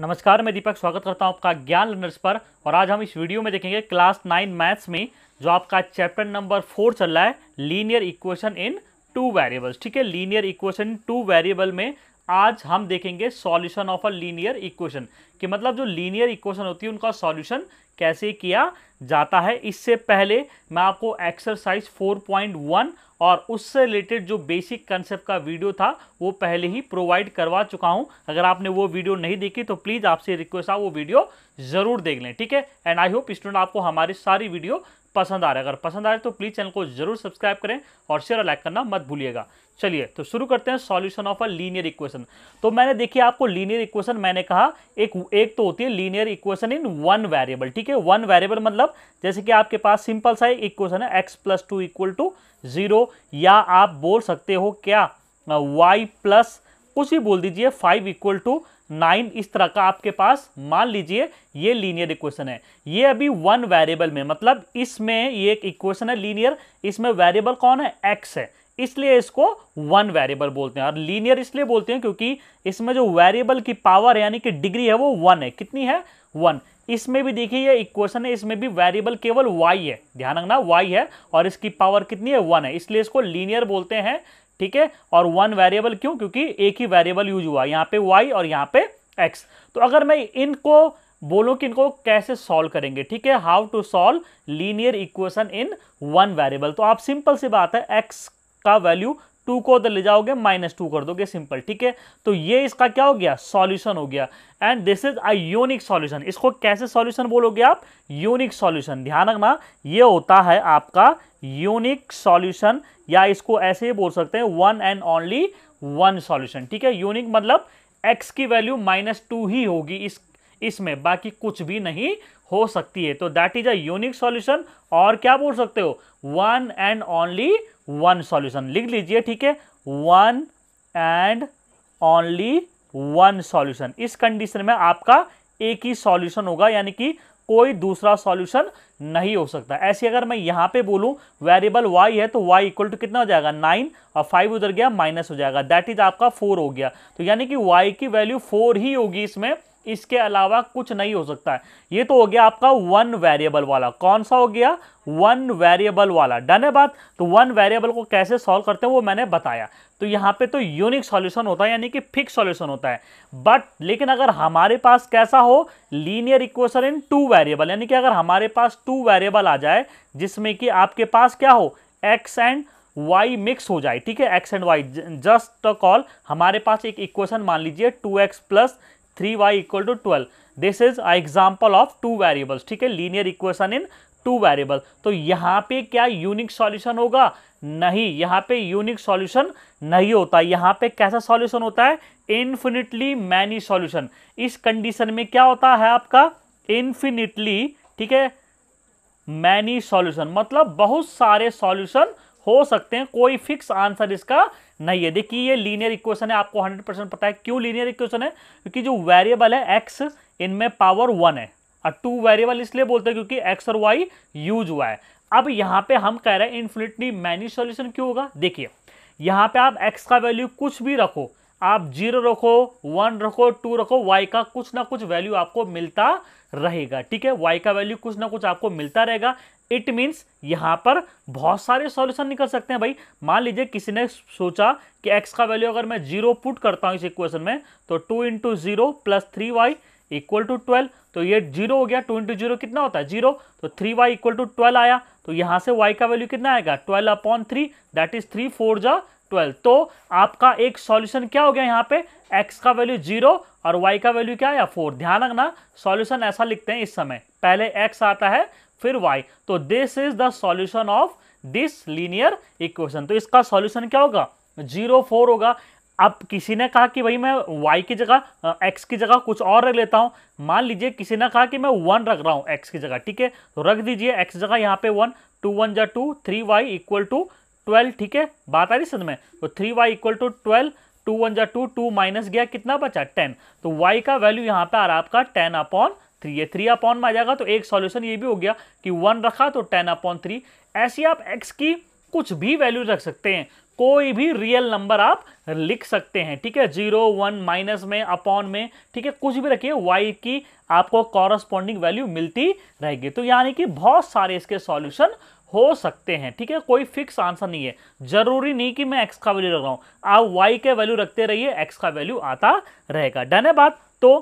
नमस्कार मैं दीपक स्वागत करता हूं आपका ज्ञान लर्नर्स पर और आज हम इस वीडियो में देखेंगे क्लास नाइन मैथ्स में जो आपका चैप्टर नंबर फोर चल रहा है linear equation in two variables ठीक है लीनियर इक्वेशन टू वेरिएबल में आज हम देखेंगे solution of a linear equation कि मतलब जो लीनियर इक्वेशन होती है उनका सॉल्यूशन कैसे किया जाता है इससे पहले मैं आपको एक्सरसाइज 4.1 और उससे रिलेटेड जो बेसिक कंसेप्ट का वीडियो था वो पहले ही प्रोवाइड करवा चुका हूं अगर आपने वो वीडियो नहीं देखी तो प्लीज़ आपसे रिक्वेस्ट है वो वीडियो ज़रूर देख लें ठीक है एंड आई होप स्टूडेंट आपको हमारी सारी वीडियो पसंद आ रहा है अगर पसंद आ रहा है तो प्लीज़ चैनल को जरूर सब्सक्राइब करें और शेयर लाइक करना मत भूलिएगा चलिए तो शुरू करते हैं solution of a linear equation तो मैंने देखिए आपको लीनियर इक्वेशन मैंने कहा एक एक तो होती है linear equation in one variable ठीक है वन वेरिएबल मतलब जैसे कि आपके पास सिंपल सा एक इक्वेशन है x plus two equal to zero या आप बोल सकते हो क्या वाई प्लस कुछ भी बोल दीजिए फाइव इक्वल टू नाइन इस तरह का आपके पास मान लीजिए ये लीनियर इक्वेशन है ये अभी वन वेरिएबल में मतलब इसमें ये एक इक्वेशन है लीनियर इसमें वेरिएबल कौन है एक्स है इसलिए इसको वन वेरिएबल बोलते हैं और लीनियर इसलिए बोलते हैं क्योंकि इसमें जो वेरिएबल की पावर यानी कि डिग्री है वो वन है कितनी है वन इसमें भी देखिए ये इक्वेशन है इसमें भी वेरिएबल केवल वाई है ध्यान रखना वाई है और इसकी पावर कितनी है वन है इसलिए इसको लीनियर बोलते हैं ठीक है और वन वेरिएबल क्यों क्योंकि एक ही वेरिएबल यूज हुआ यहाँ पे वाई और यहाँ पे एक्स तो अगर मैं इनको बोलो कि इनको कैसे सॉल्व करेंगे ठीक है how to solve linear equation in one variable तो आप सिंपल सी बात है एक्स का वैल्यू टू को उधर ले जाओगे माइनस टू कर दोगे सिंपल ठीक है तो ये इसका क्या हो गया सॉल्यूशन हो गया and this is a unique solution इसको कैसे सॉल्यूशन बोलोगे आप यूनिक सॉल्यूशन ध्यान रखना ये होता है आपका यूनिक सॉल्यूशन या इसको ऐसे ही बोल सकते हैं one and only one solution ठीक है यूनिक मतलब एक्स की वैल्यू माइनस टू ही होगी इस इसमें बाकी कुछ भी नहीं हो सकती है तो that is a unique solution और क्या बोल सकते हो one and only one solution लिख लीजिए ठीक है one and only one solution इस कंडीशन में आपका एक ही सॉल्यूशन होगा यानी कि कोई दूसरा सॉल्यूशन नहीं हो सकता ऐसे अगर मैं यहां पे बोलूं वेरिएबल y है तो y इक्वल टू कितना हो जाएगा नाइन और फाइव उधर गया माइनस हो जाएगा दैट इज आपका फोर हो गया तो यानी कि y की वैल्यू फोर ही होगी इसमें इसके अलावा कुछ नहीं हो सकता है ये तो हो गया आपका वन वेरिएबल वाला कौन सा हो गया वन वेरिएबल वाला डन है बात तो वन वेरिएबल को कैसे सॉल्व करते हैं वो मैंने बताया तो यहाँ पे तो यूनिक सॉल्यूशन होता है यानी कि फिक्स सॉल्यूशन होता है बट लेकिन अगर हमारे पास कैसा हो linear equation in two variable यानी कि अगर हमारे पास टू वेरिएबल आ जाए जिसमें कि आपके पास क्या हो एक्स एंड y मिक्स हो जाए ठीक है x and y just call हमारे पास एक इक्वेशन मान लीजिए 2x x plus three y equal to twelve this is a example of two variables ठीक है linear equation in two variable तो यहाँ पे क्या यूनिक सॉल्यूशन होगा नहीं यहाँ पे यूनिक सॉल्यूशन नहीं होता यहाँ पे कैसा सॉल्यूशन होता है इन्फिनिटली मैनी सॉल्यूशन इस कंडीशन में क्या होता है आपका इन्फिनिटली ठीक है मैनी सॉल्यूशन मतलब बहुत सारे सॉल्यूशन हो सकते हैं कोई फिक्स आंसर इसका नहीं है देखिए ये लीनियर इक्वेशन है आपको हंड्रेड परसेंट पता है क्यों लीनियर इक्वेशन है क्योंकि जो वेरिएबल है एक्स इनमें पावर वन है और टू वेरिएबल इसलिए बोलते हैं क्योंकि एक्स और वाई यूज हुआ है अब यहाँ पे हम कह रहे हैं इन्फिनिटली मैनी सोल्यूशन क्यों होगा देखिए यहाँ पे आप एक्स का वैल्यू कुछ भी रखो आप जीरो रखो वन रखो टू रखो वाई का कुछ ना कुछ वैल्यू आपको मिलता रहेगा ठीक है वाई का वैल्यू कुछ ना कुछ आपको मिलता रहेगा इट मीन्स यहाँ पर बहुत सारे सॉल्यूशन निकल सकते हैं भाई मान लीजिए किसी ने सोचा कि एक्स का वैल्यू अगर मैं जीरो पुट करता हूँ इस इक्वेशन में तो two into zero plus three y equal to twelve तो ये जीरो हो गया टू इंटू जीरो कितना होता है जीरो तो three y equal to twelve आया तो यहाँ से वाई का वैल्यू कितना आएगा twelve upon three that is three four जा ट्वेल्व तो आपका एक सॉल्यूशन क्या हो गया यहाँ पे एक्स का वैल्यू जीरो और वाई का वैल्यू क्या आया फोर ध्यान रखना सॉल्यूशन ऐसा लिखते हैं इस समय पहले एक्स आता है फिर y तो this is the solution of this linear equation तो इसका सॉल्यूशन क्या होगा जीरो फोर होगा अब किसी ने कहा कि भाई मैं y की जगह x की जगह कुछ और रख लेता हूँ मान लीजिए किसी ने कहा कि मैं वन रख रहा हूँ x की जगह ठीक है तो रख दीजिए x जगह यहाँ पे वन टू वन जा two three y equal to twelve ठीक है बात आ रही समझ में तो three y equal to twelve two one जा टू टू माइनस गया कितना बचा टेन तो y का वैल्यू यहाँ पे आ रहा है आपका टेन अपॉन थ्री है थ्री अपॉन में आ जाएगा तो एक सॉल्यूशन ये भी हो गया कि वन रखा तो टेन अपॉन थ्री ऐसी आप एक्स की कुछ भी वैल्यू रख सकते हैं कोई भी रियल नंबर आप लिख सकते हैं ठीक है जीरो वन माइनस में अपॉन में ठीक है कुछ भी रखिए वाई की आपको कॉरस्पॉन्डिंग वैल्यू मिलती रहेगी तो यानी कि बहुत सारे इसके सॉल्यूशन हो सकते हैं ठीक है कोई फिक्स आंसर नहीं है जरूरी नहीं कि मैं एक्स का वैल्यू रख रहा हूँ आप वाई के वैल्यू रखते रहिए एक्स का वैल्यू आता रहेगा डन है बात तो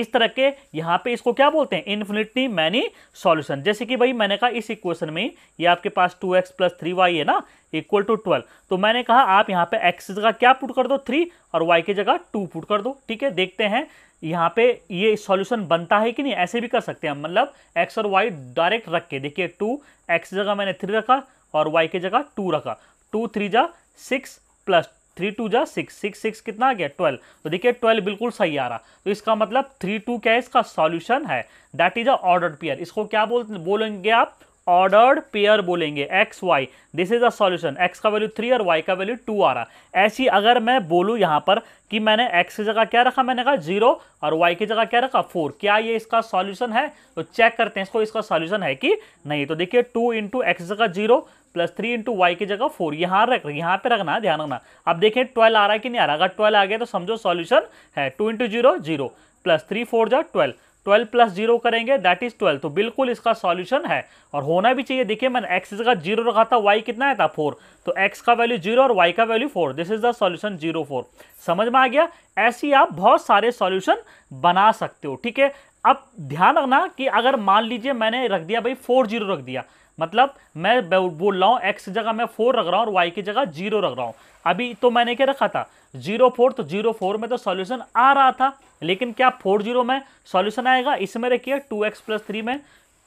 इस तरह के यहाँ पे इसको क्या बोलते हैं इन्फिनिटी मैनी सॉल्यूशन जैसे कि भाई मैंने कहा इस इक्वेशन में ये आपके पास two x plus three y है ना इक्वल टू ट्वेल्व तो मैंने कहा आप यहाँ पे एक्स की जगह क्या पुट कर दो थ्री और वाई की जगह टू पुट कर दो ठीक है देखते हैं यहाँ पे ये सॉल्यूशन बनता है कि नहीं ऐसे भी कर सकते हैं मतलब एक्स और वाई डायरेक्ट रख के देखिए टू एक्स की जगह मैंने थ्री रखा और वाई की जगह टू रखा टू थ्री जा सिक्स प्लस थ्री टू जा सिक्स सिक्स सिक्स कितना आ गया ट्वेल्व तो देखिए ट्वेल्व बिल्कुल सही आ रहा तो इसका मतलब थ्री टू क्या है इसका सॉल्यूशन है that is a ordered pair इसको क्या बोल बोलेंगे आप ऑर्डर्ड पेयर बोलेंगे x y this is a solution x का वैल्यू थ्री और वाई का वैल्यू टू आ रहा ऐसी अगर मैं बोलूँ यहाँ पर कि मैंने एक्स की जगह क्या रखा मैंने कहा जीरो और वाई की जगह क्या रखा फोर क्या ये इसका सॉल्यूशन है तो चेक करते हैं इसको इसका सॉल्यूशन है कि नहीं तो देखिए टू इंटू एक्स जगह zero plus three into y की जगह फोर यहाँ रख यहाँ पे रखना ध्यान रखना अब देखें ट्वेल्व आ रहा है कि नहीं आ रहा अगर ट्वेल्व आ गया तो समझो सॉल्यूशन है two into zero zero plus three four जाओ ट्वेल्व ट्वेल्व प्लस जीरो करेंगे दैट इज ट्वेल्व तो बिल्कुल इसका सॉल्यूशन है और होना भी चाहिए देखिए मैंने एक्स जगह जीरो रखा था वाई कितना आया था फोर तो एक्स का वैल्यू जीरो और वाई का value four this is the solution zero four समझ में आ गया ऐसे आप बहुत सारे सॉल्यूशन बना सकते हो ठीक है अब ध्यान रखना कि अगर मान लीजिए मैंने रख दिया भाई फोर जीरो रख दिया मतलब मैं बोल रहा हूँ एक्स की जगह मैं फोर रख रहा हूँ और वाई की जगह जीरो रख रहा हूँ अभी तो मैंने क्या रखा था जीरो फोर तो जीरो फोर में तो सॉल्यूशन आ रहा था लेकिन क्या फोर जीरो में सॉल्यूशन आएगा इसमें रखिए टू एक्स प्लस थ्री में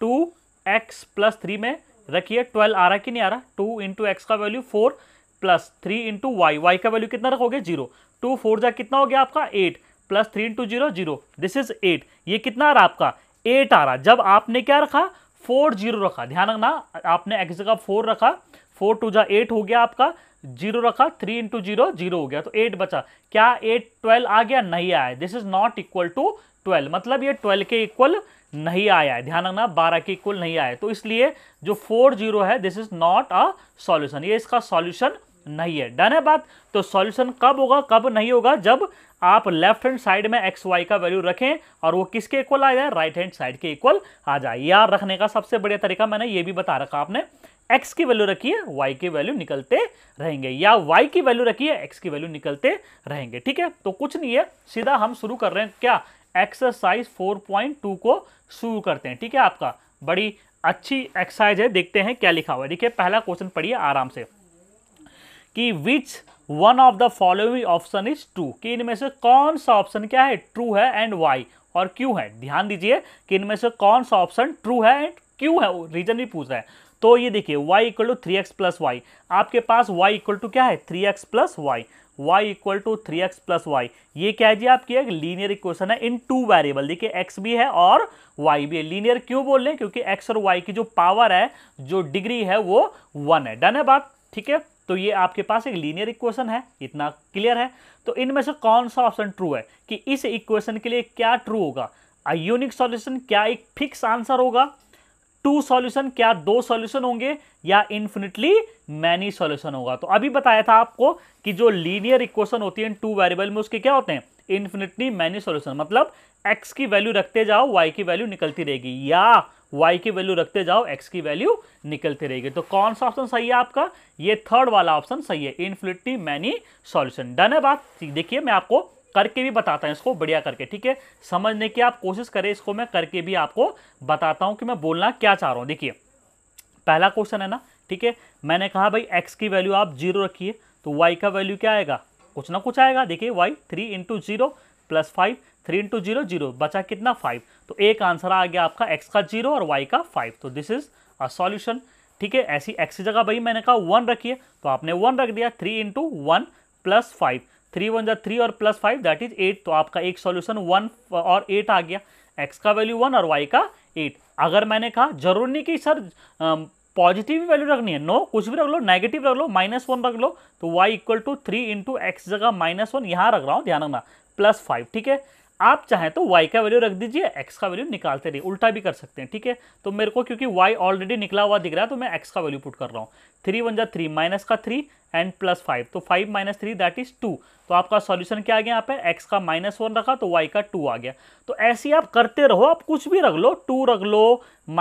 टू एक्स प्लस थ्री में रखिए ट्वेल्व आ रहा कि नहीं आ रहा टू इंटू एक्स का value four plus three into y y का वैल्यू कितना रखोगे जीरो टू फोर जा कितना हो गया आपका eight plus three into zero zero this is eight ये कितना आ रहा आपका एट आ रहा जब आपने क्या रखा फोर जीरो रखा ध्यान रखना आपने एक्स जगह फोर रखा फोर टू जा एट हो गया आपका जीरो रखा थ्री इंटू जीरो जीरो हो गया तो एट बचा क्या एट ट्वेल्व आ गया नहीं आया this is not equal to twelve मतलब ये ट्वेल्व के इक्वल नहीं आया है ध्यान रखना बारह के इक्वल नहीं आया तो इसलिए जो फोर जीरो है this is not a solution ये इसका सॉल्यूशन नहीं है डन है बात तो सॉल्यूशन कब होगा कब नहीं होगा जब आप लेफ्ट हैंड साइड में एक्स वाई का वैल्यू रखें और वो किसके इक्वल आ जाए राइट हैंड साइड के इक्वल आ जाए यार रखने का सबसे बढ़िया तरीका मैंने ये भी बता रखा आपने एक्स की वैल्यू रखिए वाई की वैल्यू निकलते रहेंगे या वाई की वैल्यू रखिए एक्स की वैल्यू निकलते रहेंगे ठीक है तो कुछ नहीं है सीधा हम शुरू कर रहे हैं क्या एक्सरसाइज 4.2 को शुरू करते हैं ठीक है आपका बड़ी अच्छी एक्सरसाइज है देखते हैं क्या लिखा हुआ है देखिए पहला क्वेश्चन पढ़िए आराम से कि which one of the following option is true कि इनमें से कौन सा ऑप्शन क्या है ट्रू है एंड वाई और क्यों है ध्यान दीजिए कि इनमें से कौन सा ऑप्शन ट्रू है एंड क्यों है रीजन भी पूछ रहा है तो ये देखिए y equal to three x plus y आपके पास y इक्वल टू क्या है three x plus y y equal to three x plus y ये क्या है जी आपकी एक लीनियर इक्वेशन है इन टू वेरिएबल देखिए एक्स भी है और वाई भी है लीनियर क्यों बोल रहे हैं क्योंकि एक्स और वाई की जो पावर है जो डिग्री है वो वन है डन है बात ठीक है तो ये आपके पास एक लीनियर इक्वेशन है इतना क्लियर है तो इनमें से कौन सा ऑप्शन ट्रू है कि इस इक्वेशन के लिए क्या ट्रू होगा अयूनिक सॉल्यूशन क्या एक फिक्स आंसर होगा टू सॉल्यूशन क्या दो सॉल्यूशन होंगे या इन्फिनिटली मैनी सॉल्यूशन होगा तो अभी बताया था आपको कि जो लीनियर इक्वेशन होती है टू वेरिएबल में उसके क्या होते हैं इन्फिनिटली मैनी सॉल्यूशन मतलब एक्स की वैल्यू रखते जाओ वाई की वैल्यू निकलती रहेगी या वाई की वैल्यू रखते जाओ एक्स की वैल्यू निकलती रहेगी तो कौन सा ऑप्शन सही है आपका ये थर्ड वाला ऑप्शन सही है इन्फिनिटी मैनी सॉल्यूशन डन है बात देखिए मैं आपको करके भी बताता हूँ इसको बढ़िया करके ठीक है समझने की आप कोशिश करें इसको मैं करके भी आपको बताता हूँ कि मैं बोलना क्या चाह रहा हूँ देखिए पहला क्वेश्चन है ना ठीक है मैंने कहा भाई एक्स की वैल्यू आप जीरो रखिए तो वाई का वैल्यू क्या आएगा कुछ ना कुछ आएगा देखिए y three into zero plus five three into zero zero बचा कितना फाइव तो एक आंसर आ गया आपका एक्स का जीरो और वाई का फाइव तो दिस इज अ सॉल्यूशन ठीक है ऐसी एक्स की जगह भाई मैंने कहा वन रखिए तो आपने वन रख दिया three into one plus five three one जा थ्री और plus five that is eight तो आपका एक सॉल्यूशन वन और एट आ गया एक्स का वैल्यू वन और वाई का एट अगर मैंने कहा जरूर नहीं कि सर पॉजिटिव वैल्यू रखनी है नो no, कुछ भी रख लो नेगेटिव रख लो माइनस वन रख लो तो y equal to three into x जगह माइनस वन यहाँ रख रहा हूँ ध्यान रखना प्लस फाइव ठीक है आप चाहें तो y का वैल्यू रख दीजिए x का वैल्यू निकालते रहिए उल्टा भी कर सकते हैं ठीक है तो मेरे को क्योंकि y ऑलरेडी निकला हुआ दिख रहा है तो मैं x का वैल्यू पुट कर रहा हूँ थ्री वन जा थ्री माइनस का थ्री एंड प्लस फाइव तो five minus three that is two तो आपका सॉल्यूशन क्या आ गया यहाँ पे x का माइनस वन रखा तो y का टू आ गया तो ऐसे ही आप करते रहो आप कुछ भी रख लो टू रख लो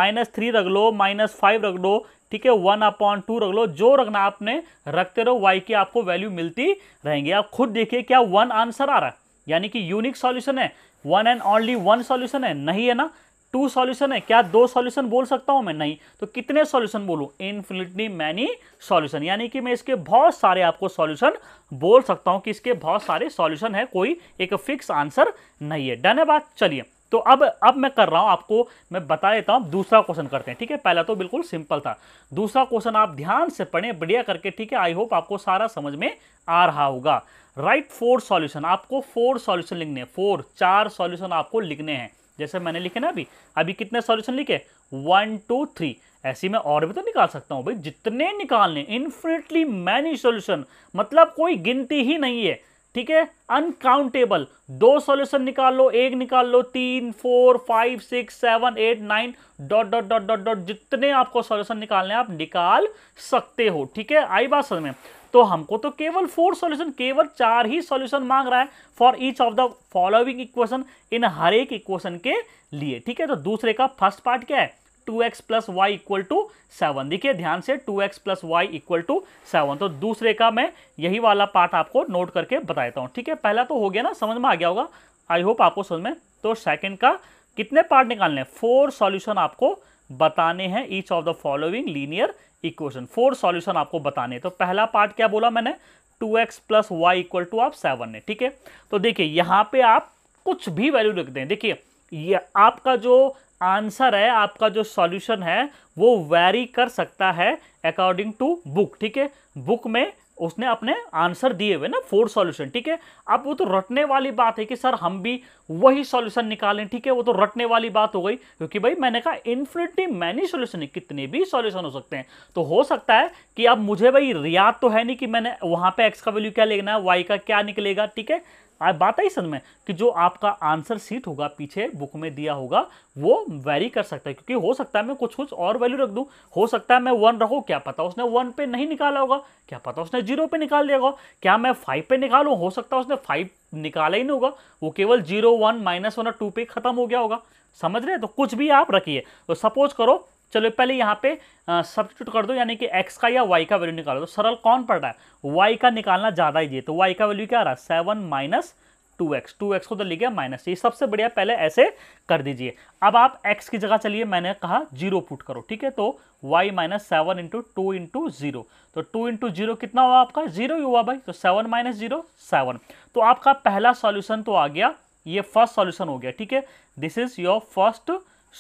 माइनस थ्री रख लो माइनस फाइव रख लो ठीक है वन अपॉन टू रख लो जो रखना आपने रखते रहो y की आपको वैल्यू मिलती रहेंगी आप खुद देखिए क्या वन आंसर आ रहा है यानी कि यूनिक सॉल्यूशन है one and only one solution है नहीं है ना टू सॉल्यूशन है क्या दो सॉल्यूशन बोल सकता हूं मैं नहीं तो कितने सॉल्यूशन बोलूं इनफिनिटली मैनी सॉल्यूशन यानी कि मैं इसके बहुत सारे आपको सॉल्यूशन बोल सकता हूं कि इसके बहुत सारे सॉल्यूशन है कोई एक फिक्स आंसर नहीं है डन है बात चलिए तो अब अब मैं कर रहा हूं आपको मैं बता देता हूं दूसरा क्वेश्चन करते हैं ठीक है पहला तो बिल्कुल सिंपल था दूसरा क्वेश्चन आप ध्यान से पढ़े बढ़िया करके ठीक है आई होप आपको सारा समझ में आ रहा होगा राइट फोर सॉल्यूशन आपको फोर सॉल्यूशन लिखने हैं फोर चार सॉल्यूशन आपको लिखने हैं जैसे मैंने लिखे ना अभी अभी कितने सॉल्यूशन लिखे वन टू थ्री ऐसी मैं और भी तो निकाल सकता हूं भाई जितने निकालने इन्फिनेटली मैनी सॉल्यूशन मतलब कोई गिनती ही नहीं है ठीक है अनकाउंटेबल दो सॉल्यूशन निकाल लो एक निकाल लो तीन four five six seven eight nine dot dot dot dot dot जितने आपको सॉल्यूशन निकालने आप निकाल सकते हो ठीक है आई बात समझ में तो हमको तो केवल फोर सॉल्यूशन केवल चार ही सॉल्यूशन मांग रहा है for each of the following equation इन हर एक इक्वेशन के लिए ठीक है तो दूसरे का फर्स्ट पार्ट क्या है two x plus y equal to seven देखिए ध्यान से two x plus y equal to seven तो दूसरे का मैं यही वाला पार्ट आपको नोट करके बता देता हूँ ठीक है पहला तो हो गया ना समझ में आ गया होगा आई होप आपको समझ में तो सेकेंड का कितने पार्ट निकालने हैं फोर सॉल्यूशन आपको बताने हैं each of the following linear equation four solution आपको बताने तो पहला पार्ट क्या बोला मैंने two x plus y equal to आप सेवन ने ठीक है तो देखिए यहाँ पे आप कुछ भी वैल्यू लिख दें देखिए ये आपका जो आंसर है आपका जो सॉल्यूशन है वो वैरी कर सकता है अकॉर्डिंग टू बुक ठीक है बुक में उसने अपने आंसर दिए हुए ना फोर सॉल्यूशन ठीक है अब वो तो रटने वाली बात है कि सर हम भी वही सॉल्यूशन निकालें ठीक है वो तो रटने वाली बात हो गई क्योंकि भाई मैंने कहा इन्फिनिटी मैनी सॉल्यूशन है कितने भी सॉल्यूशन हो सकते हैं तो हो सकता है कि अब मुझे भाई रियाद तो है नहीं कि मैंने वहां पे एक्स का वैल्यू क्या लेना है वाई का क्या निकलेगा ठीक है आप बात आई समझ में कि जो आपका आंसर सीट होगा पीछे बुक में दिया होगा वो वेरी कर सकता है क्योंकि हो सकता है मैं कुछ कुछ और वैल्यू रख दूं हो सकता है मैं वन रखूँ क्या पता उसने वन पे नहीं निकाला होगा क्या पता उसने जीरो पे निकाल दिया होगा क्या मैं फाइव पे निकालू हो सकता है उसने फाइव निकाला ही नहीं होगा वो केवल जीरो वन माइनस वन और टू पे खत्म हो गया होगा समझ रहे हैं तो कुछ भी आप रखिए तो सपोज करो चलो पहले यहाँ पे सब्सिट्यूट कर दो यानी कि एक्स का या वाई का वैल्यू निकालो तो सरल कौन पड़ रहा है वाई का निकालना ज़्यादा ही चाहिए तो वाई का वैल्यू क्या आ रहा है seven minus two x two x को तो लिखिए माइनस ये सबसे बढ़िया पहले ऐसे कर दीजिए अब आप एक्स की जगह चलिए मैंने कहा जीरो पुट करो ठीक है तो y minus seven into two into zero तो टू इंटू जीरो कितना हुआ आपका जीरो ही हुआ भाई तो सेवन माइनस जीरो सेवन तो आपका पहला सॉल्यूशन तो आ गया ये फर्स्ट सॉल्यूशन हो गया ठीक है this is your first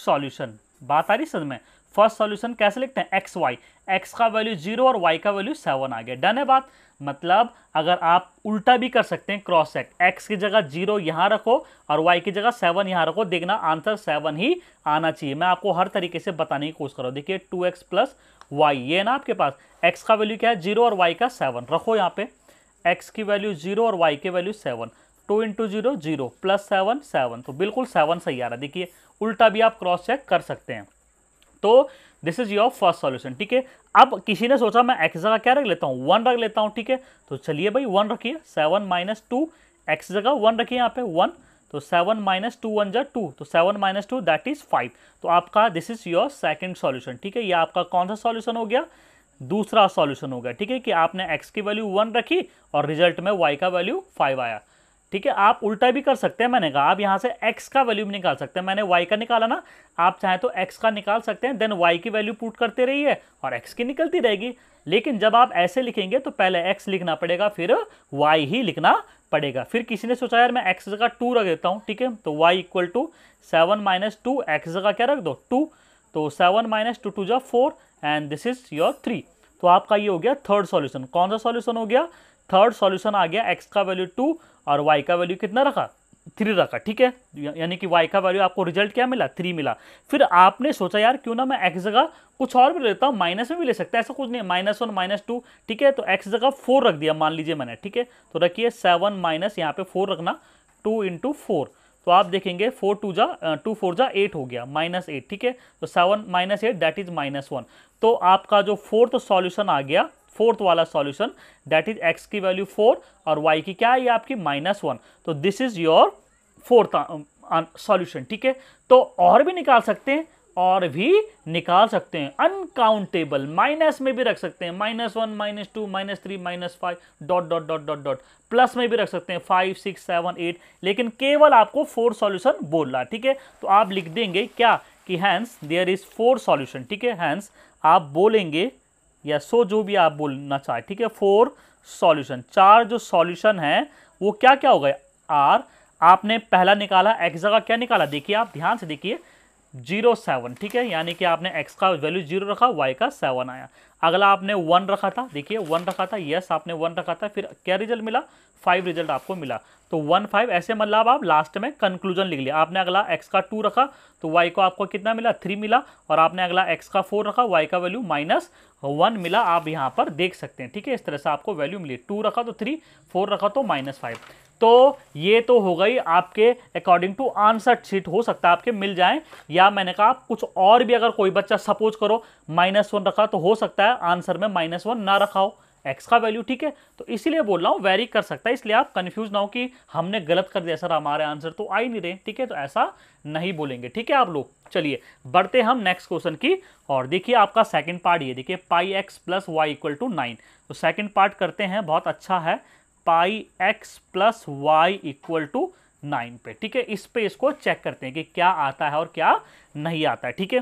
solution बात आ रही समझ में फर्स्ट सॉल्यूशन कैसे लिखते हैं एक्स वाई एक्स का वैल्यू जीरो और वाई का वैल्यू सेवन आ गया डन है बात मतलब अगर आप उल्टा भी कर सकते हैं क्रॉस सेक एक्स की जगह जीरो यहाँ रखो और वाई की जगह सेवन यहाँ रखो देखना आंसर सेवन ही आना चाहिए मैं आपको हर तरीके से बताने की कोशिश कर रहा हूँ देखिए टू एक्स प्लस वाई ये है ना आपके पास एक्स का वैल्यू क्या है जीरो और वाई का सेवन रखो यहाँ पे एक्स की वैल्यू जीरो और वाई के value seven two into zero zero plus seven seven तो बिल्कुल सेवन सही आ रहा है देखिए उल्टा भी आप क्रॉस चेक कर सकते हैं तो this is your first solution ठीक है अब किसी ने सोचा मैं एक्स जगह क्या रख लेता हूँ वन रख लेता हूँ ठीक है तो चलिए भाई वन रखिए सेवन माइनस टू एक्स जगह वन रखिए यहाँ पे वन तो सेवन माइनस टू वन जै टू तो seven minus two that is five तो आपका this is your second solution ठीक है ये आपका कौन सा सॉल्यूशन हो गया दूसरा सॉल्यूशन हो गया ठीक है कि आपने एक्स की वैल्यू वन रखी और रिजल्ट में वाई का वैल्यू फाइव आया ठीक है आप उल्टा भी कर सकते हैं मैंने कहा आप यहाँ से x का वैल्यू भी निकाल सकते हैं मैंने y का निकाला ना आप चाहें तो x का निकाल सकते हैं देन y की वैल्यू पुट करते रहिए और x की निकलती रहेगी लेकिन जब आप ऐसे लिखेंगे तो पहले x लिखना पड़ेगा फिर y ही लिखना पड़ेगा फिर किसी ने सोचा यार मैं एक्स जगह टू रख देता हूँ ठीक है तो y equal to seven minus two x जगह क्या रख दो टू तो सेवन माइनस टू टू जो four and this is your three तो आपका ये हो गया थर्ड सॉल्यूशन कौन सा सॉल्यूशन हो गया थर्ड सॉल्यूशन आ गया एक्स का वैल्यू टू और वाई का वैल्यू कितना रखा थ्री रखा ठीक है यानी कि वाई का वैल्यू आपको रिजल्ट क्या मिला थ्री मिला फिर आपने सोचा यार क्यों ना मैं एक्स जगह कुछ और भी लेता हूँ माइनस में भी ले सकता है ऐसा कुछ नहीं माइनस वन माइनस टू ठीक है तो एक्स जगह फोर रख दिया मान लीजिए मैंने ठीक है तो रखिए सेवन माइनस यहाँ पे फोर रखना टू इंटू फोर तो आप देखेंगे फोर टू जा टू फोर जा एट हो गया माइनस एट ठीक है तो seven minus eight that is minus one तो आपका जो फोर्थ सॉल्यूशन आ गया फोर्थ वाला सॉल्यूशन दैट इज एक्स की वैल्यू फोर और वाई की क्या है ये आपकी माइनस वन तो this is your fourth solution ठीक है तो और भी निकाल सकते हैं और भी निकाल सकते हैं अनकाउंटेबल माइनस में भी रख सकते हैं minus one minus two minus three minus five dot dot dot dot dot plus में भी रख सकते हैं फाइव सिक्स सेवन एट लेकिन केवल आपको फोर सॉल्यूशन है ठीक है तो आप लिख देंगे क्या कि hence there is four solution ठीक है हैंस आप बोलेंगे या सो जो भी आप बोलना चाहें ठीक है फोर सॉल्यूशन चार जो सॉल्यूशन है वो क्या क्या हो गए आर आपने पहला निकाला एक्स जगह क्या निकाला देखिए आप ध्यान से देखिए जीरो सेवन ठीक है यानी कि आपने एक्स का वैल्यू जीरो रखा वाई का सेवन आया अगला आपने वन रखा था देखिए वन रखा था यस आपने वन रखा था फिर क्या रिजल्ट मिला फाइव रिजल्ट आपको मिला तो वन फाइव ऐसे मतलब आप लास्ट में कंक्लूजन लिख लिया आपने अगला एक्स का टू रखा तो वाई को आपको कितना मिला थ्री मिला और आपने अगला एक्स का फोर रखा वाई का वैल्यू माइनस वन मिला आप यहाँ पर देख सकते हैं ठीक है इस तरह से आपको वैल्यू मिली टू रखा तो थ्री फोर रखा तो माइनस फाइव तो ये तो हो गई आपके अकॉर्डिंग टू आंसर शीट हो सकता है आपके मिल जाए या मैंने कहा आप कुछ और भी अगर कोई बच्चा सपोज करो माइनस वन रखा तो हो सकता है आंसर में माइनस वन ना रखा हो एक्स का वैल्यू ठीक है तो इसीलिए बोल रहा हूँ वेरी कर सकता है इसलिए आप कन्फ्यूज ना हो कि हमने गलत कर दिया सर हमारे आंसर तो आ ही नहीं रहे ठीक है तो ऐसा नहीं बोलेंगे ठीक है आप लोग चलिए बढ़ते हम नेक्स्ट क्वेश्चन की और देखिए आपका सेकंड पार्ट ये देखिए pi x plus y equal to nine तो सेकंड पार्ट करते हैं बहुत अच्छा है pi x plus y equal to nine पे ठीक है इस पे इसको चेक करते हैं कि क्या आता है और क्या नहीं आता है ठीक है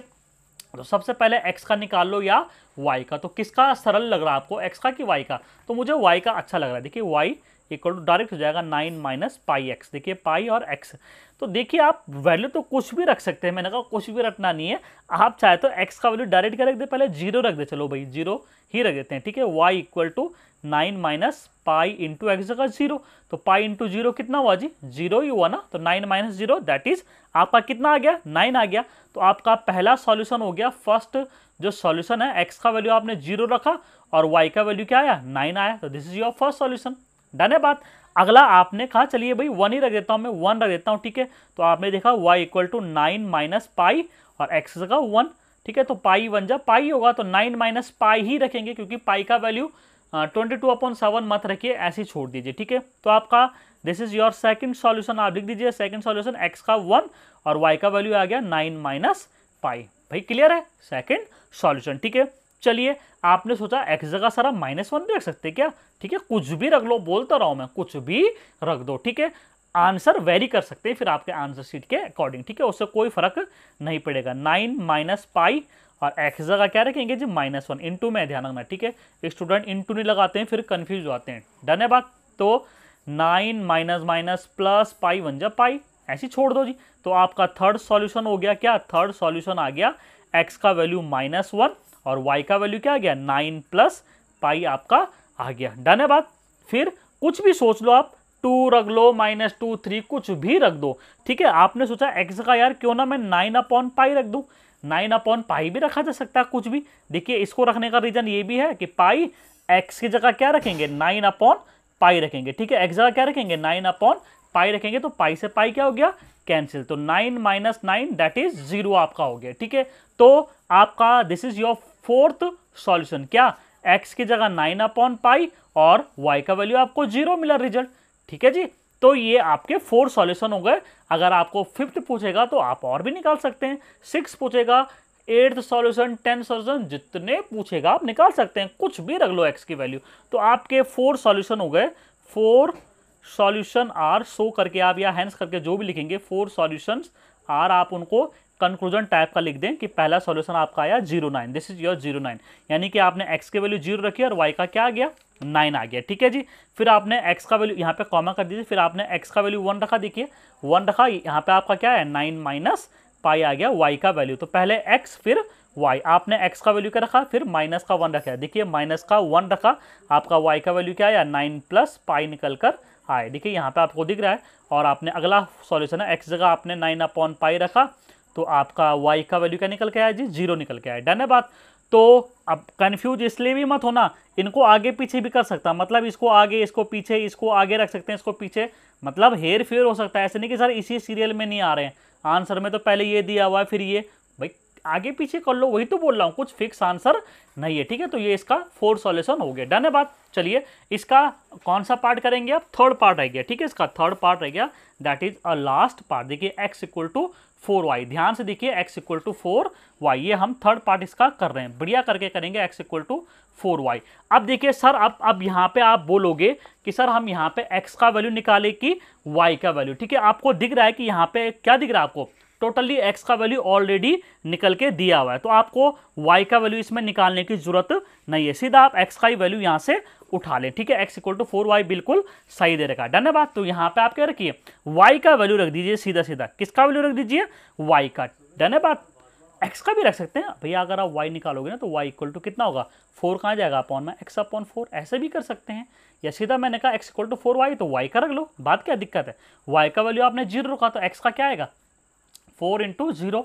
तो सबसे पहले x का निकाल लो या y का तो किसका सरल लग रहा है आपको x का कि y का तो मुझे y का अच्छा लग रहा है देखिए y इक्वल टू डायरेक्ट हो जाएगा नाइन माइनस पाई एक्स देखिए पाई और एक्स तो देखिए आप वैल्यू तो कुछ भी रख सकते हैं मैंने कहा कुछ भी रखना नहीं है आप चाहे तो एक्स का वैल्यू डायरेक्ट क्या रख दे पहले जीरो रख दे चलो भाई जीरो ही रख देते हैं ठीक है y equal to nine minus pi into x जगह जीरो तो पाई इंटू जीरो कितना हुआ जी जीरो ही हुआ ना तो nine minus zero that is आपका कितना आ गया नाइन आ गया तो आपका पहला सॉल्यूशन हो गया फर्स्ट जो सॉल्यूशन है एक्स का वैल्यू आपने जीरो रखा और वाई का वैल्यू क्या आया नाइन आया तो this is your first solution done है बात अगला आपने कहा चलिए भाई वन ही रख देता हूँ मैं वन रख देता हूँ ठीक है तो आपने देखा y equal to nine minus pi और एक्स का वन ठीक है तो पाई वन जब पाई होगा तो नाइन माइनस पाई ही रखेंगे क्योंकि पाई का value twenty two upon seven मत रखिए ऐसे ही छोड़ दीजिए ठीक है तो आपका this is your second solution आप लिख दीजिए सेकंड सॉल्यूशन एक्स का वन और वाई का वैल्यू आ गया नाइन माइनस पाई भाई क्लियर है सेकंड सॉल्यूशन ठीक है चलिए आपने सोचा एक्स जगह सारा माइनस वन भी रख सकते क्या ठीक है कुछ भी रख लो बोलता रहा हूं मैं कुछ भी रख दो ठीक है आंसर वेरी कर सकते हैं फिर आपके आंसर शीट के अकॉर्डिंग ठीक है उससे कोई फर्क नहीं पड़ेगा नाइन माइनस पाई और एक्स जगह क्या रखेंगे जी माइनस वन इंटू में ध्यान रखना ठीक है स्टूडेंट इंटू नहीं लगाते हैं फिर कंफ्यूज जाते हैं डन है बात तो nine minus minus plus pi one जा पाई ऐसी छोड़ दो जी तो आपका थर्ड सॉल्यूशन हो गया क्या थर्ड सॉल्यूशन आ गया एक्स का वैल्यू माइनस वन और वाई का वैल्यू क्या आ गया नाइन प्लस पाई आपका आ गया डन है बात फिर कुछ भी सोच लो आप टू रख लो माइनस टू थ्री कुछ भी रख दो ठीक है आपने सोचा एक्स का यार क्यों ना मैं नाइन अपॉन पाई रख दूँ नाइन अपॉन पाई भी रखा जा सकता है कुछ भी देखिए इसको रखने का रीज़न ये भी है कि पाई एक्स की जगह क्या रखेंगे नाइन अपॉन पाई रखेंगे ठीक है एक्स जगह क्या रखेंगे नाइन अपॉन पाई रखेंगे तो पाई से पाई क्या हो गया कैंसिल तो nine minus nine that is zero आपका हो गया ठीक है तो आपका this is your fourth solution क्या एक्स की जगह नाइन अपॉन पाई और वाई का वैल्यू आपको जीरो मिला रिजल्ट ठीक है जी तो ये आपके फोर सॉल्यूशन हो गए अगर आपको फिफ्थ पूछेगा तो आप और भी निकाल सकते हैं सिक्स पूछेगा एट्थ सॉल्यूशन टेंथ सॉल्यूशन जितने पूछेगा आप निकाल सकते हैं कुछ भी रख लो एक्स की वैल्यू तो आपके फोर सॉल्यूशन हो गए फोर सॉल्यूशन आर सो करके आप या हैंड्स करके जो भी लिखेंगे फोर सॉल्यूशंस आर आप उनको कंक्लूजन टाइप का लिख दें कि पहला सॉल्यूशन आपका आया zero nine this is your zero nine यानी कि आपने एक्स के वैल्यू जीरो रखी और वाई का क्या आ गया नाइन आ गया ठीक है जी फिर आपने एक्स का वैल्यू यहाँ पे कॉमा कर दीजिए फिर आपने एक्स का वैल्यू वन रखा देखिए वन रखा यहाँ पे आपका क्या है नाइन माइनस पाई आ गया वाई का वैल्यू तो पहले एक्स फिर वाई आपने एक्स का वैल्यू क्या रखा फिर माइनस का वन रखा देखिए माइनस का वन रखा आपका वाई का वैल्यू क्या आया नाइन प्लस पाई निकल कर आए देखिए यहाँ पे आपको दिख रहा है और आपने अगला सॉल्यूशन है एक्स जगह आपने नाइन अपॉन पाई रखा तो आपका वाई का वैल्यू क्या निकल के आया जी जीरो निकल के आया डन है बात तो अब कन्फ्यूज इसलिए भी मत होना इनको आगे पीछे भी कर सकता मतलब इसको आगे इसको पीछे इसको आगे रख सकते हैं इसको पीछे मतलब हेर फेर हो सकता है ऐसे नहीं कि सर इसी सीरियल में नहीं आ रहे हैं आंसर में तो पहले ये दिया हुआ है फिर ये आगे पीछे कर लो वही तो बोल रहा हूँ कुछ फिक्स आंसर नहीं है ठीक है तो ये इसका फोर सॉल्यूशन हो गया डन है बात चलिए इसका कौन सा पार्ट करेंगे आप थर्ड पार्ट रह गया ठीक है इसका थर्ड पार्ट रह गया that is a last part देखिए x equal to four y ध्यान से देखिए x equal to four y ये हम थर्ड पार्ट इसका कर रहे हैं बढ़िया करके करेंगे x equal to four y अब देखिए सर अब अब यहाँ पे आप बोलोगे कि सर हम यहाँ पे एक्स का वैल्यू निकाले कि वाई का वैल्यू ठीक है आपको दिख रहा है कि यहाँ पे क्या दिख रहा है आपको टोटली एक्स का वैल्यू ऑलरेडी निकल के दिया हुआ है तो आपको वाई का वैल्यू इसमें निकालने की जरूरत नहीं है सीधा आप एक्स का ही वैल्यू यहाँ से उठा लें ठीक है x equal to four y बिल्कुल सही दे रखा है धन्यवाद तो यहाँ पे आप क्या रखिए वाई का वैल्यू रख दीजिए सीधा सीधा किसका वैल्यू रख दीजिए वाई का धन्यवाद एक्स का भी रख सकते हैं भैया अगर आप वाई निकालोगे ना तो वाई इक्वल टू कितना होगा फोर कहाँ जाएगा अपॉन में एक्स अपॉन फोर ऐसे भी कर सकते हैं या सीधा मैंने कहा x equal to four y तो वाई का रख लो बात क्या दिक्कत है वाई का वैल्यू आपने जीरो रखा तो एक्स का क्या आएगा four into zero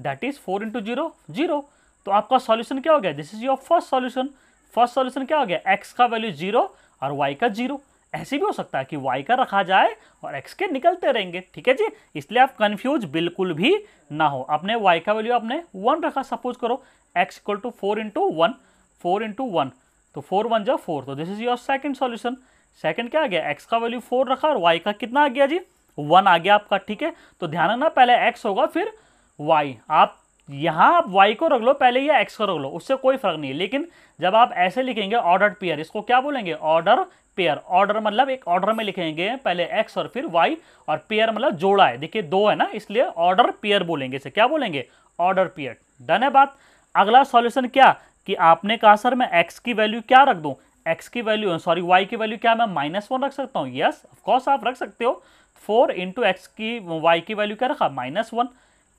that is four into zero zero तो आपका सॉल्यूशन क्या हो गया this is your first solution first solution क्या हो गया एक्स का वैल्यू जीरो और वाई का जीरो ऐसे भी हो सकता है कि वाई का रखा जाए और एक्स के निकलते रहेंगे ठीक है जी इसलिए आप कंफ्यूज बिल्कुल भी ना हो आपने वाई का वैल्यू आपने वन रखा सपोज करो x equal to four into one four into one तो फोर वन जो फोर तो this is your second solution second क्या आ गया एक्स का वैल्यू फोर रखा और वाई का कितना आ गया जी वन आ गया आपका ठीक है तो ध्यान रखना पहले एक्स होगा फिर वाई आप यहां आप वाई को रख लो पहले या एक्स को रख लो उससे कोई फर्क नहीं है लेकिन जब आप ऐसे लिखेंगे ऑर्डर पेयर इसको क्या बोलेंगे ऑर्डर पेयर ऑर्डर मतलब एक ऑर्डर में लिखेंगे पहले एक्स और फिर वाई और पेयर मतलब जोड़ा है देखिए दो है ना इसलिए ऑर्डर पेयर बोलेंगे इसे क्या बोलेंगे ऑर्डर पेयर डन है बात अगला सॉल्यूशन क्या कि आपने कहा सर मैं एक्स की वैल्यू क्या रख दूं एक्स की वैल्यू सॉरी वाई की वैल्यू क्या मैं माइनस वन रख सकता हूँ यस ऑफकोर्स आप रख सकते हो फोर इंटू एक्स की वाई की वैल्यू क्या रखा माइनस वन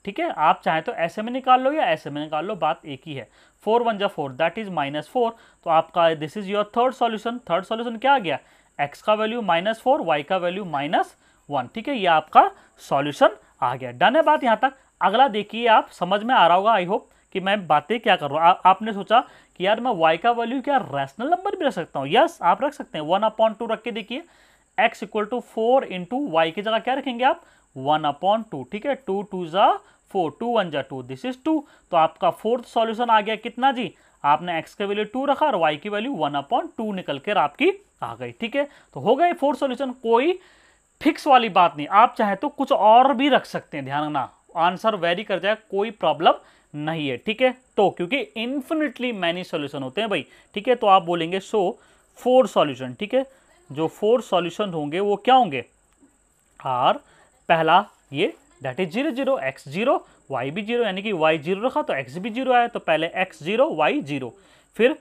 ठीक है आप चाहे तो ऐसे में निकाल लो या ऐसे में निकाल लो बात एक ही है फोर वन जो four that is minus four तो आपका this is your third solution third solution क्या आ गया एक्स का वैल्यू माइनस फोर वाई का वैल्यू माइनस वन ठीक है ये आपका सॉल्यूशन आ गया डन है बात यहाँ तक अगला देखिए आप समझ में आ रहा होगा आई होप कि मैं बातें क्या कर रहा हूँ आपने सोचा कि यार मैं वाई का वैल्यू क्या रैशनल नंबर भी रख सकता हूँ यस आप रख सकते हैं वन अपॉन टू रख के देखिए x equal to four into y की जगह क्या रखेंगे आप वन अपॉन टू ठीक है टू टू ज़ा फोर टू वन ज़ा टू दिस इज टू तो आपका फोर्थ सॉल्यूशन आ गया कितना जी आपने x का वैल्यू टू रखा और y की वैल्यू वन अपॉन टू निकल कर आपकी आ गई ठीक है तो हो गए फोर्थ सॉल्यूशन कोई फिक्स वाली बात नहीं आप चाहे तो कुछ और भी रख सकते हैं ध्यान रखना आंसर वेरी कर जाए कोई प्रॉब्लम नहीं है ठीक है तो क्योंकि इन्फिनिटली मैनी सोल्यूशन होते हैं भाई ठीक है तो आप बोलेंगे सो फोर सॉल्यूशन ठीक है जो फोर सॉल्यूशन होंगे वो क्या होंगे आर पहला ये that is zero zero x zero y भी जीरो यानी कि वाई जीरो रखा तो एक्स भी जीरो आया तो पहले एक्स जीरो वाई जीरो फिर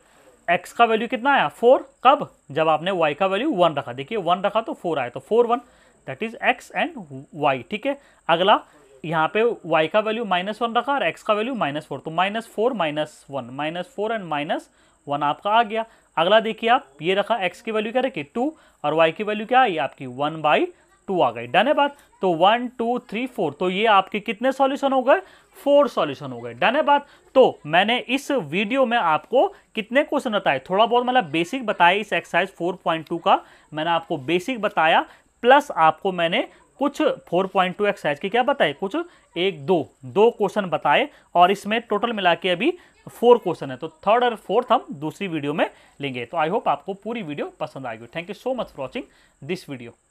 एक्स का वैल्यू कितना आया फोर कब जब आपने वाई का वैल्यू वन रखा देखिए वन रखा तो फोर आया तो four one that is x and y ठीक है अगला यहाँ पे y का वैल्यू माइनस वन रखा और x का वैल्यू माइनस फोर तो minus four minus one minus four and minus one आपका आ गया अगला देखिए आप ये रखा x की वैल्यू क्या रखी टू और y की वैल्यू क्या आई आपकी वन बाई टू आ गई डन है बात तो वन टू थ्री फोर तो ये आपके कितने सॉल्यूशन हो गए फोर सॉल्यूशन हो गए डन है बात तो मैंने इस वीडियो में आपको कितने क्वेश्चन बताए थोड़ा बहुत मतलब बेसिक बताया इस एक्सरसाइज टू का मैंने आपको बेसिक बताया प्लस आपको मैंने कुछ 4.2 एक्सरसाइज के क्या बताए कुछ एक दो दो क्वेश्चन बताए और इसमें टोटल मिला के अभी फोर क्वेश्चन है तो थर्ड और फोर्थ हम दूसरी वीडियो में लेंगे तो आई होप आपको पूरी वीडियो पसंद आएगी thank you so much for watching this video